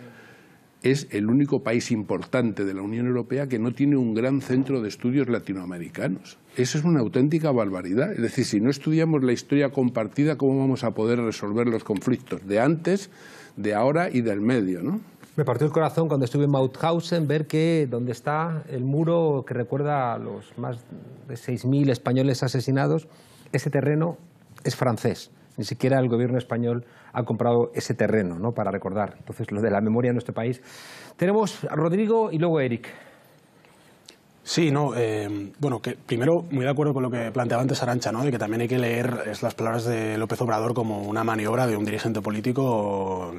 es el único país importante de la Unión Europea que no tiene un gran centro de estudios latinoamericanos. Eso es una auténtica barbaridad. Es decir, si no estudiamos la historia compartida, ¿cómo vamos a poder resolver los conflictos de antes, de ahora y del medio? ¿no? Me partió el corazón cuando estuve en Mauthausen ver que donde está el muro que recuerda a los más de 6.000 españoles asesinados, ese terreno es francés. Ni siquiera el gobierno español ha comprado ese terreno ¿no? para recordar. Entonces, lo de la memoria en nuestro país. Tenemos a Rodrigo y luego a Eric. Sí, no, em, bueno, que primero muy de acuerdo con lo que planteaba antes Arancha, ¿no? De que también hay que leer las palabras de López Obrador como una maniobra de un dirigente político,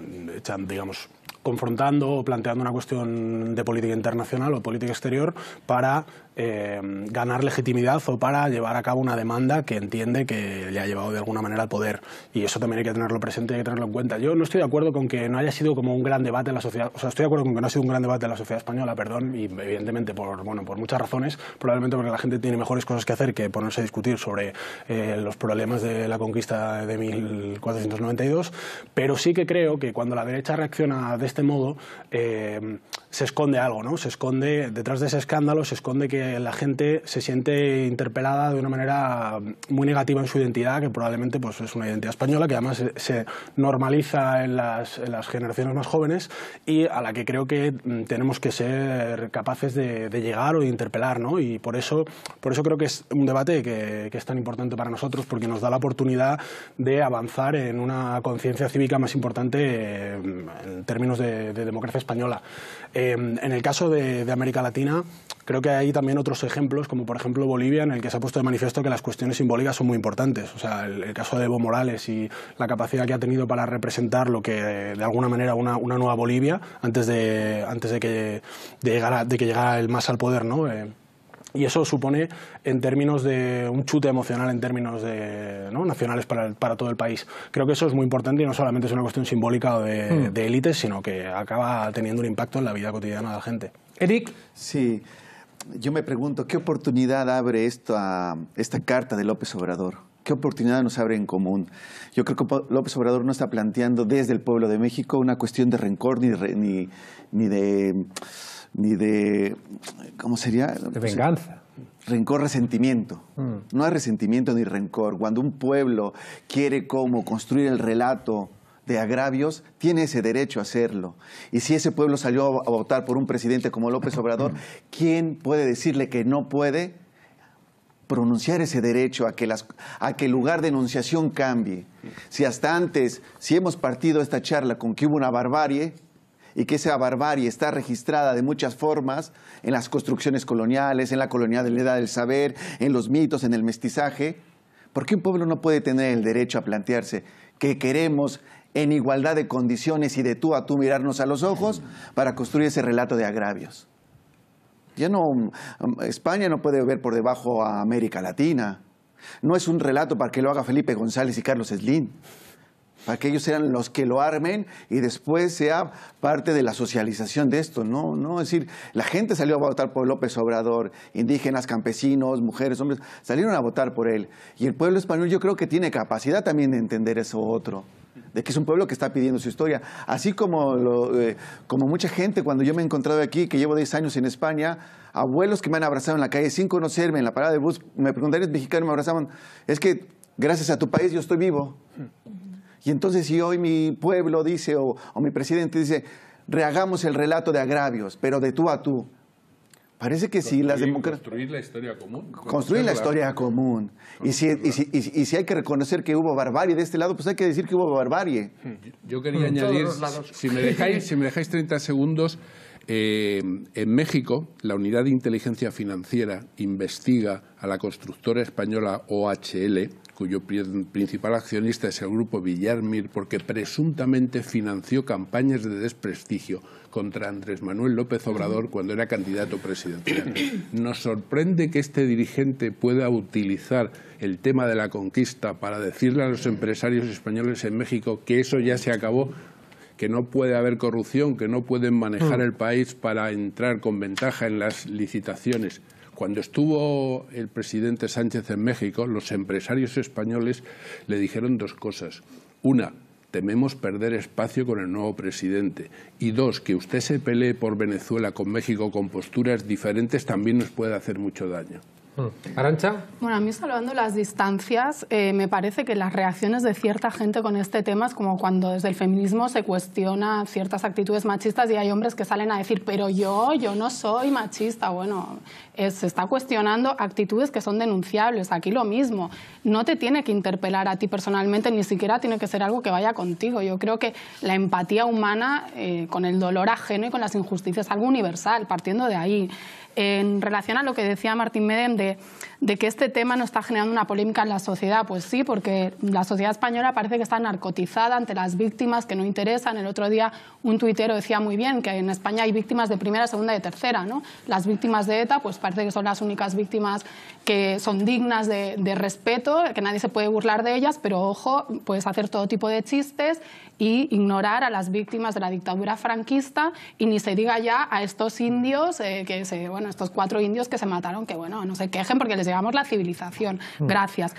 digamos, confrontando o planteando una cuestión de política internacional o política exterior para eh, ganar legitimidad o para llevar a cabo una demanda que entiende que le ha llevado de alguna manera al poder. Y eso también hay que tenerlo presente y hay que tenerlo en cuenta. Yo no estoy de acuerdo con que no haya sido como un gran debate en la sociedad, o sea, estoy de acuerdo con que no ha sido un gran debate en la sociedad española, perdón, y evidentemente por, bueno, por muchas razones, probablemente porque la gente tiene mejores cosas que hacer que ponerse a discutir sobre eh, los problemas de la conquista de 1492, pero sí que creo que cuando la derecha reacciona de este modo, eh, se esconde algo, ¿no? Se esconde, detrás de ese escándalo, se esconde que la gente se siente interpelada de una manera muy negativa en su identidad, que probablemente pues, es una identidad española, que además se normaliza en las, generaciones más jóvenes y a la que creo que mm, tenemos que ser capaces de, llegar o de interpelar. ¿no? Y por eso, por eso creo que es un debate que, es tan importante para nosotros, porque nos da la oportunidad de avanzar en una conciencia cívica más importante mm, en términos de democracia española. Em, en el caso de, América Latina, creo que hay también otros ejemplos, como por ejemplo Bolivia, en el que se ha puesto de manifiesto que las cuestiones simbólicas son muy importantes. O sea, el, caso de Evo Morales y la capacidad que ha tenido para representar lo que, de alguna manera, una, nueva Bolivia antes de, antes de que, llegara, el más al poder, ¿no? Eh, y eso supone, en términos de un chute emocional, en términos de, nacionales para, para, todo el país. Creo que eso es muy importante y no solamente es una cuestión simbólica o hmm. de, élites, sino que acaba teniendo un impacto en la vida cotidiana de la gente. Eric. Sí, yo me pregunto, ¿qué oportunidad abre esta, esta carta de López Obrador? ¿Qué oportunidad nos abre en común? Yo creo que López Obrador no está planteando desde el pueblo de México una cuestión de rencor ni, ni de ni de, ¿cómo sería? De pues, venganza. Rencor, resentimiento. Mm. No hay resentimiento ni rencor. Cuando un pueblo quiere construir el relato de agravios, tiene ese derecho a hacerlo. Y si ese pueblo salió a votar por un presidente como López Obrador, mm. ¿quién puede decirle que no puede pronunciar ese derecho a que, las, a que el lugar de enunciación cambie? Si hasta antes, si hemos partido esta charla con que hubo una barbarie, y que esa barbarie está registrada de muchas formas en las construcciones coloniales, en la colonia de la edad del saber, en los mitos, en el mestizaje, ¿por qué un pueblo no puede tener el derecho a plantearse que queremos en igualdad de condiciones y de tú a tú mirarnos a los ojos para construir ese relato de agravios? Ya no, um, um, España no puede ver por debajo a América Latina. No es un relato para que lo haga Felipe González y Carlos Slim para que ellos sean los que lo armen y después sea parte de la socialización de esto, ¿no? ¿no? Es decir, la gente salió a votar por López Obrador, indígenas, campesinos, mujeres, hombres, salieron a votar por él. Y el pueblo español yo creo que tiene capacidad también de entender eso otro de que es un pueblo que está pidiendo su historia. Así como, eh, mucha gente, cuando yo me he encontrado aquí, que llevo 10 años en España, abuelos que me han abrazado en la calle sin conocerme, en la parada de bus, me preguntaron, ¿es mexicano? Me abrazaban, es que gracias a tu país yo estoy vivo. Y entonces si hoy mi pueblo dice, o, mi presidente dice, rehagamos el relato de agravios, pero de tú a tú, Parece que sí, las democracias... Construir la historia común. Construir la historia común. Y si, y, si, hay que reconocer que hubo barbarie de este lado, pues hay que decir que hubo barbarie. Hmm. Yo quería hmm. añadir, si me, dejáis, si me dejáis 30 segundos, eh, en México la Unidad de Inteligencia Financiera investiga a la constructora española OHL cuyo principal accionista es el grupo Villarmir, porque presuntamente financió campañas de desprestigio contra Andrés Manuel López Obrador cuando era candidato presidencial. Nos sorprende que este dirigente pueda utilizar el tema de la conquista para decirle a los empresarios españoles en México que eso ya se acabó que no puede haber corrupción, que no pueden manejar mm. el país para entrar con ventaja en las licitaciones. Cuando estuvo el presidente Sánchez en México, los empresarios españoles le dijeron dos cosas. Una, tememos perder espacio con el nuevo presidente. Y dos, que usted se pelee por Venezuela con México con posturas diferentes también nos puede hacer mucho daño. Mm. Arancha. Bueno, a mí salvando las distancias, eh, me parece que las reacciones de cierta gente con este tema es como cuando desde el feminismo se cuestiona ciertas actitudes machistas y hay hombres que salen a decir, pero yo, yo no soy machista. Bueno, eh, se está cuestionando actitudes que son denunciables. Aquí lo mismo. No te tiene que interpelar a ti personalmente, ni siquiera tiene que ser algo que vaya contigo. Yo creo que la empatía humana eh, con el dolor ajeno y con las injusticias es algo universal, partiendo de ahí en relación a lo que decía Martín Medem de de que este tema no está generando una polémica en la sociedad. Pues sí, porque la sociedad española parece que está narcotizada ante las víctimas que no interesan. El otro día un tuitero decía muy bien que en España hay víctimas de primera, segunda y tercera. ¿no? Las víctimas de ETA pues parece que son las únicas víctimas que son dignas de, respeto, que nadie se puede burlar de ellas, pero ojo, puedes hacer todo tipo de chistes y ignorar a las víctimas de la dictadura franquista y ni se diga ya a estos indios, eh, que se, bueno, estos cuatro indios que se mataron, que bueno, no se quejen porque les la civilización. Mm. Gracias.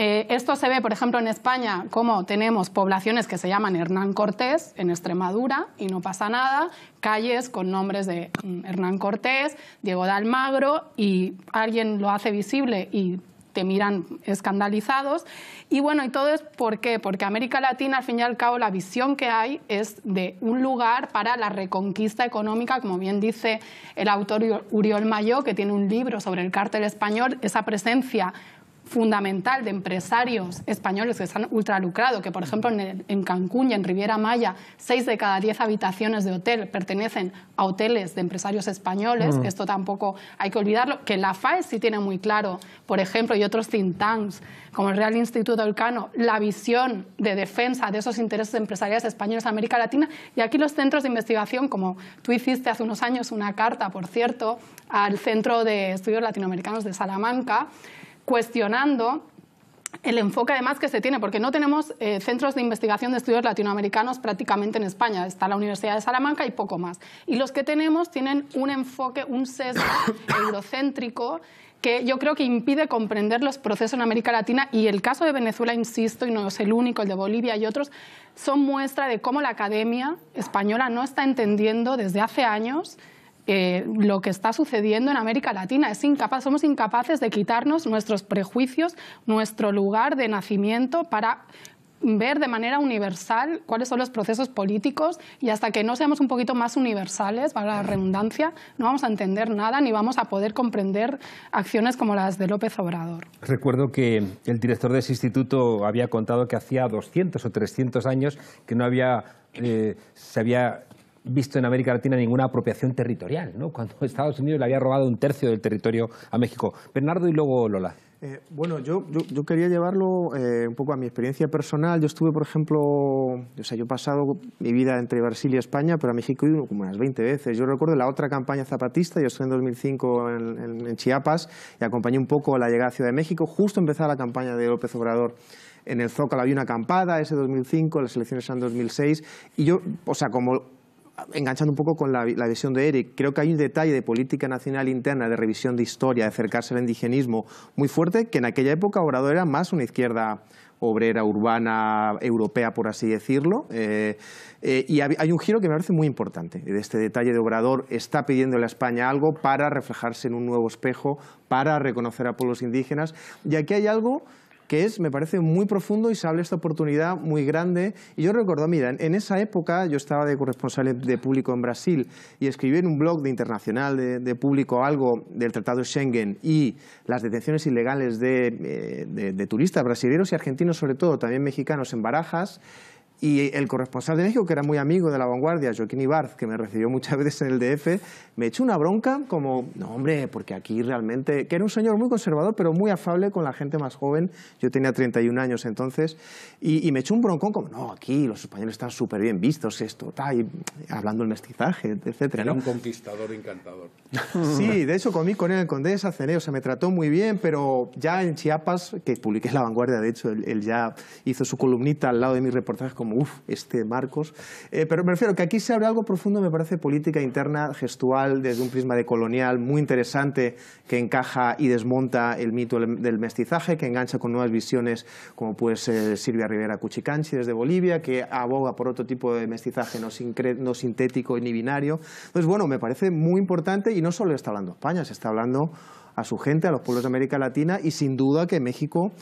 Eh, esto se ve, por ejemplo, en España, como tenemos poblaciones que se llaman Hernán Cortés en Extremadura y no pasa nada, calles con nombres de mm, Hernán Cortés, Diego de Almagro y alguien lo hace visible y te miran escandalizados. Y bueno, y todo es por qué? Porque América Latina, al fin y al cabo, la visión que hay es de un lugar para la reconquista económica, como bien dice el autor Uriol Mayo, que tiene un libro sobre el cártel español, esa presencia fundamental de empresarios españoles que están han ultralucrado, que por ejemplo en, Cancún y en Riviera Maya, seis de cada diez habitaciones de hotel pertenecen a hoteles de empresarios españoles, mm. esto tampoco hay que olvidarlo, que la FAES sí tiene muy claro, por ejemplo, y otros think tanks, como el Real Instituto Elcano, la visión de defensa de esos intereses empresariales españoles en América Latina, y aquí los centros de investigación, como tú hiciste hace unos años una carta, por cierto, al Centro de Estudios Latinoamericanos de Salamanca, cuestionando el enfoque además que se tiene, porque no tenemos eh, centros de investigación de estudios latinoamericanos prácticamente en España. Está la Universidad de Salamanca y poco más. Y los que tenemos tienen un enfoque, un sesgo eurocéntrico que yo creo que impide comprender los procesos en América Latina y el caso de Venezuela, insisto, y no es el único, el de Bolivia y otros, son muestra de cómo la academia española no está entendiendo desde hace años eh, lo que está sucediendo en América Latina. Es incapaz, somos incapaces de quitarnos nuestros prejuicios, nuestro lugar de nacimiento para ver de manera universal cuáles son los procesos políticos y hasta que no seamos un poquito más universales, para la redundancia, no vamos a entender nada ni vamos a poder comprender acciones como las de López Obrador. Recuerdo que el director de ese instituto había contado que hacía 200 o 300 años que no había, eh, se había visto en América Latina ninguna apropiación territorial, ¿no? cuando Estados Unidos le había robado un tercio del territorio a México. Bernardo y luego Lola. Eh, bueno, yo, quería llevarlo eh, un poco a mi experiencia personal. Yo estuve, por ejemplo, o sea, yo he pasado mi vida entre Brasil y España, pero a México he ido como unas 20 veces. Yo recuerdo la otra campaña zapatista, yo estuve en 2005 en, Chiapas y acompañé un poco la llegada a Ciudad de México, justo empezaba la campaña de López Obrador en el Zócalo había una acampada, ese 2005, las elecciones eran 2006, y yo, o sea, como enganchando un poco con la, visión de Eric, creo que hay un detalle de política nacional interna, de revisión de historia, de acercarse al indigenismo muy fuerte, que en aquella época Obrador era más una izquierda obrera, urbana, europea, por así decirlo. Eh, eh, y hay un giro que me parece muy importante de este detalle de Obrador. Está pidiendo a España algo para reflejarse en un nuevo espejo, para reconocer a pueblos indígenas. Y aquí hay algo que es, me parece, muy profundo y se habla esta oportunidad muy grande. Y yo recuerdo, mira, en esa época yo estaba de corresponsal de público en Brasil y escribí en un blog de internacional de, público algo del Tratado de Schengen y las detenciones ilegales eh, de, de turistas brasileños y argentinos, sobre todo, también mexicanos en Barajas. Y el corresponsal de México, que era muy amigo de la vanguardia, Joaquín Ibarz, que me recibió muchas veces en el DF, me echó una bronca como, no hombre, porque aquí realmente, que era un señor muy conservador, pero muy afable con la gente más joven, yo tenía 31 años entonces, y, me echó un broncón como, no, aquí los españoles están súper bien vistos, esto, tal, y hablando el mestizaje, etc. Era un conquistador encantador. sí, de hecho comí con él en Condesa, cené, se me trató muy bien, pero ya en Chiapas, que publiqué La Vanguardia, de hecho, él, él ya hizo su columnita al lado de mis reportajes como uf, este Marcos. Eh, pero me refiero que aquí se abre algo profundo, me parece, política interna, gestual, desde un prisma de colonial muy interesante que encaja y desmonta el mito del mestizaje, que engancha con nuevas visiones como pues Silvia Rivera Cuchicanchi desde Bolivia, que aboga por otro tipo de mestizaje no, sintético ni binario. Entonces, bueno, me parece muy importante y no solo está hablando España, se está hablando a su gente, a los pueblos de América Latina y sin duda que México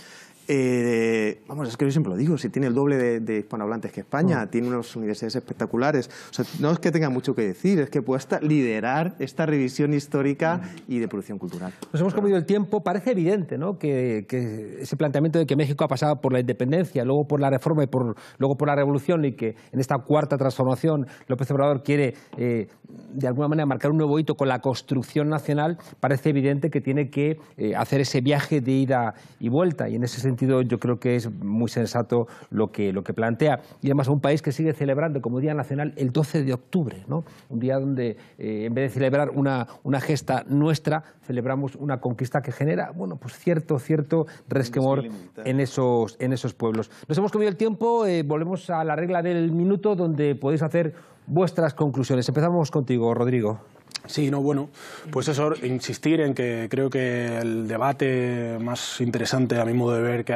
eh, vamos, es que yo siempre lo digo, si tiene el doble de, hispanohablantes que España, mm. tiene unas universidades espectaculares. O sea, no es que tenga mucho que decir, es que puede liderar esta revisión histórica mm. y de producción cultural. Nos hemos comido el tiempo, parece evidente ¿no? que, ese planteamiento de que México ha pasado por la independencia, luego por la reforma y por, luego por la revolución y que en esta cuarta transformación López Obrador quiere eh, de alguna manera marcar un nuevo hito con la construcción nacional, parece evidente que tiene que eh, hacer ese viaje de ida y vuelta y en ese sentido yo creo que es muy sensato lo que, lo que plantea. Y además un país que sigue celebrando como Día Nacional el 12 de octubre, ¿no? un día donde eh, en vez de celebrar una, una gesta nuestra, celebramos una conquista que genera bueno, pues cierto, cierto resquemor en esos, en esos pueblos. Nos hemos comido el tiempo, eh, volvemos a la regla del minuto donde podéis hacer vuestras conclusiones. Empezamos contigo, Rodrigo. Sí, no, bueno, pues eso, insistir en que creo que el debate más interesante, a mi modo de ver, que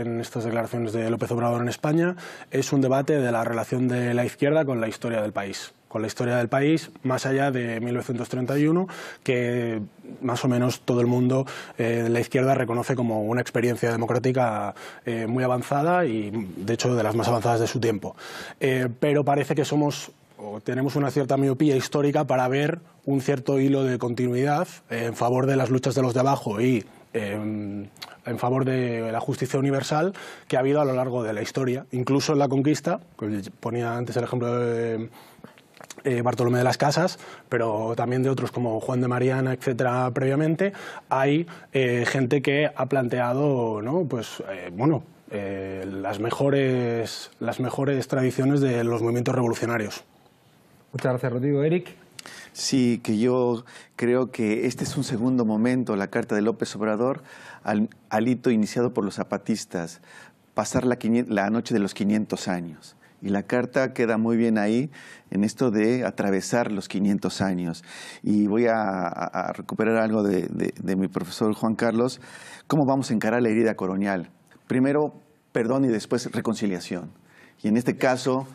en estas declaraciones de López Obrador en España, es un debate de la relación de la izquierda con la historia del país con la historia del país, más allá de 1931, que más o menos todo el mundo de eh, la izquierda reconoce como una experiencia democrática eh, muy avanzada y, de hecho, de las más avanzadas de su tiempo. Eh, pero parece que somos tenemos una cierta miopía histórica para ver un cierto hilo de continuidad en favor de las luchas de los de abajo y em, en, favor de la justicia universal que ha habido a lo largo de la historia, incluso en la conquista, pues, ponía antes el ejemplo de eh, Bartolomé de las Casas, pero también de otros como Juan de Mariana, etcétera, previamente, hay eh, gente que ha planteado, Pues, eh, bueno, las, mejores, las mejores tradiciones de los movimientos revolucionarios. Muchas gracias, Rodrigo. Eric. Sí, que yo creo que este es un segundo momento, la carta de López Obrador, al, hito iniciado por los zapatistas, pasar la, la noche de los 500 años. Y la carta queda muy bien ahí en esto de atravesar los 500 años. Y voy a, recuperar algo de, de, de mi profesor Juan Carlos. ¿Cómo vamos a encarar la herida colonial? Primero, perdón y después reconciliación. Y en este caso,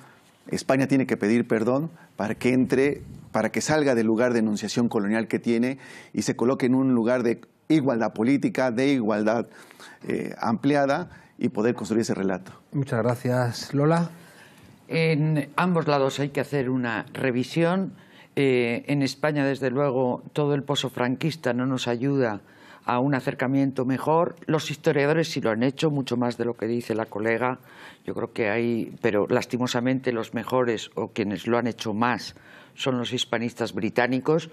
España tiene que pedir perdón, para que entre, para que salga del lugar de enunciación colonial que tiene y se coloque en un lugar de igualdad política, de igualdad eh, ampliada y poder construir ese relato. Muchas gracias, Lola. En ambos lados hay que hacer una revisión. Eh, en España, desde luego, todo el pozo franquista no nos ayuda a un acercamiento mejor. Los historiadores sí lo han hecho, mucho más de lo que dice la colega. Yo creo que hay, pero lastimosamente los mejores o quienes lo han hecho más son los hispanistas británicos.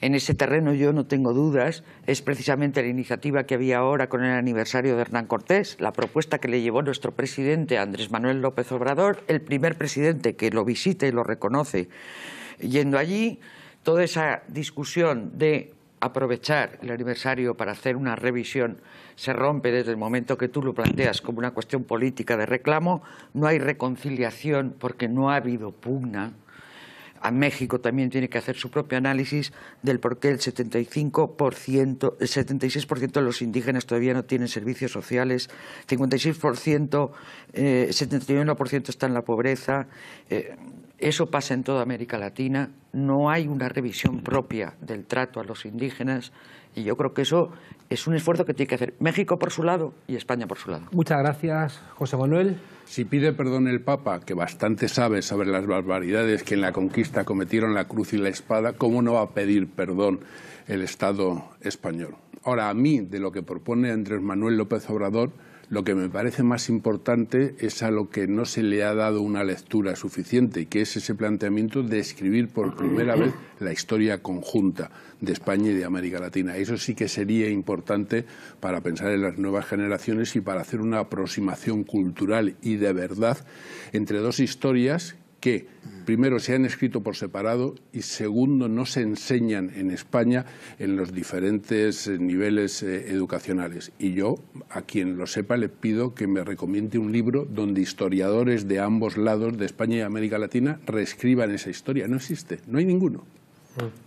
En ese terreno yo no tengo dudas. Es precisamente la iniciativa que había ahora con el aniversario de Hernán Cortés, la propuesta que le llevó nuestro presidente Andrés Manuel López Obrador, el primer presidente que lo visite y lo reconoce yendo allí. Toda esa discusión de aprovechar el aniversario para hacer una revisión se rompe desde el momento que tú lo planteas como una cuestión política de reclamo, no hay reconciliación porque no ha habido pugna a México también tiene que hacer su propio análisis del por qué el 75%, el 76% de los indígenas todavía no tienen servicios sociales, 56%, 71% eh, está en la pobreza. Eh, eso pasa en toda América Latina. No hay una revisión propia del trato a los indígenas y yo creo que eso es un esfuerzo que tiene que hacer México por su lado y España por su lado. Muchas gracias, José Manuel. Si pide perdón el Papa, que bastante sabe sobre las barbaridades que en la conquista cometieron la cruz y la espada, ¿cómo no va a pedir perdón el Estado español? Ahora, a mí, de lo que propone Andrés Manuel López Obrador, lo que me parece más importante es a lo que no se le ha dado una lectura suficiente, que es ese planteamiento de escribir por primera vez la historia conjunta de España y de América Latina. Eso sí que sería importante para pensar en las nuevas generaciones y para hacer una aproximación cultural y de verdad entre dos historias que primero se han escrito por separado y segundo no se enseñan en España en los diferentes eh, niveles eh, educacionales. Y yo, a quien lo sepa, le pido que me recomiende un libro donde historiadores de ambos lados, de España y América Latina, reescriban esa historia. No existe, no hay ninguno.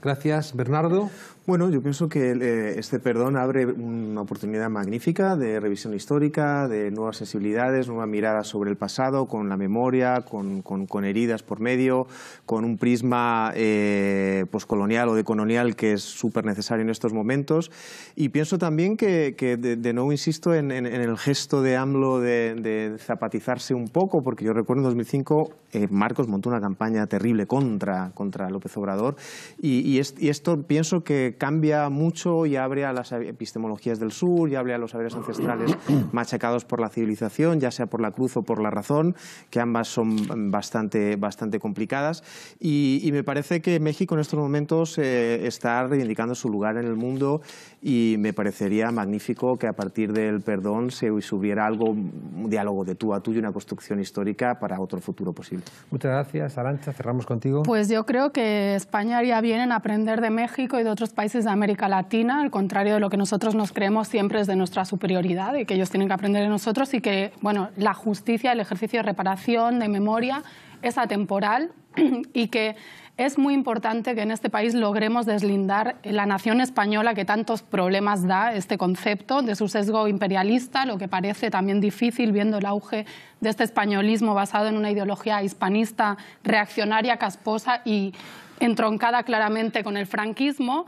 Gracias, Bernardo. Bueno, yo pienso que eh, este perdón abre una oportunidad magnífica de revisión histórica, de nuevas sensibilidades, nueva mirada sobre el pasado, con la memoria, con, con, con heridas por medio, con un prisma eh, poscolonial o decolonial que es súper necesario en estos momentos. Y pienso también que, que de, nuevo insisto en, en, el gesto de AMLO de, zapatizarse un poco, porque yo recuerdo en 2005 eh, Marcos montó una campaña terrible contra, contra López Obrador y esto pienso que cambia mucho y abre a las epistemologías del sur, y abre a los saberes ancestrales machacados por la civilización, ya sea por la cruz o por la razón, que ambas son bastante, bastante complicadas. Y, me parece que México en estos momentos eh, está reivindicando su lugar en el mundo y me parecería magnífico que a partir del perdón se subiera algo, un diálogo de tú a tú y una construcción histórica para otro futuro posible. Muchas gracias, Arancha. Cerramos contigo. Pues yo creo que España haría bien en aprender de México y de otros países de América Latina, al contrario de lo que nosotros nos creemos siempre es de nuestra superioridad y que ellos tienen que aprender de nosotros y que, bueno, la justicia, el ejercicio de reparación, de memoria, es atemporal y que es muy importante que en este país logremos deslindar la nación española que tantos problemas da este concepto de su sesgo imperialista, lo que parece también difícil viendo el auge de este españolismo basado en una ideología hispanista reaccionaria, casposa y, entroncada claramente con el franquismo,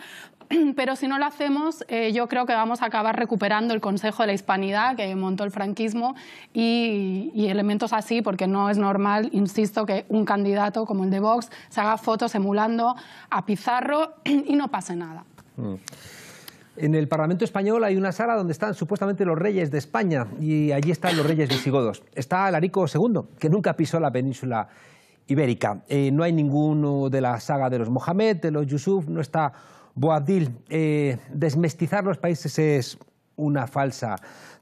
pero si no lo hacemos, eh, yo creo que vamos a acabar recuperando el Consejo de la Hispanidad que montó el franquismo y, elementos así, porque no es normal, insisto, que un candidato como el de Vox se haga fotos emulando a Pizarro y no pase nada. Mm. En el Parlamento español hay una sala donde están supuestamente los reyes de España y allí están los reyes visigodos. Está Alarico II, que nunca pisó la península ibérica. Eh, no hay ninguno de la saga de los Mohamed, de los Yusuf, no está Boadil. Eh, desmestizar los países es una falsa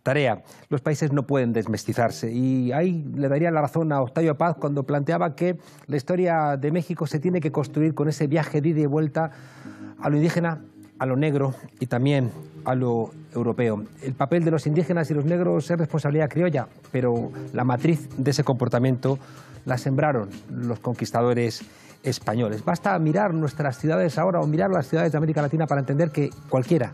tarea. Los países no pueden desmestizarse. Y ahí le daría la razón a Octavio Paz cuando planteaba que la historia de México se tiene que construir con ese viaje de ida y vuelta a lo indígena a lo negro y también a lo europeo. El papel de los indígenas y los negros es responsabilidad criolla, pero la matriz de ese comportamiento la sembraron los conquistadores españoles. Basta mirar nuestras ciudades ahora o mirar las ciudades de América Latina para entender que cualquiera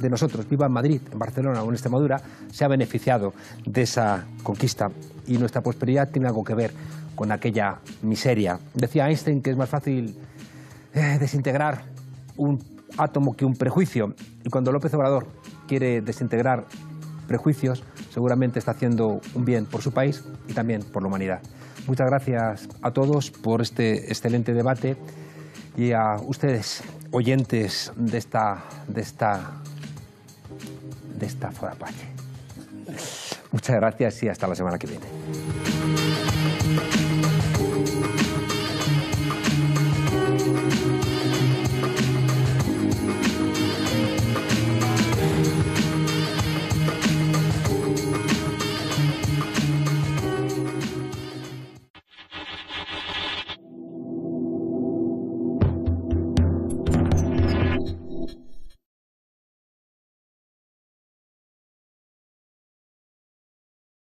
de nosotros, viva en Madrid, en Barcelona o en Extremadura, se ha beneficiado de esa conquista y nuestra prosperidad tiene algo que ver con aquella miseria. Decía Einstein que es más fácil eh, desintegrar un átomo que un prejuicio. Y cuando López Obrador quiere desintegrar prejuicios, seguramente está haciendo un bien por su país y también por la humanidad. Muchas gracias a todos por este excelente debate y a ustedes, oyentes de esta, de esta, de esta forapache. Muchas gracias y hasta la semana que viene.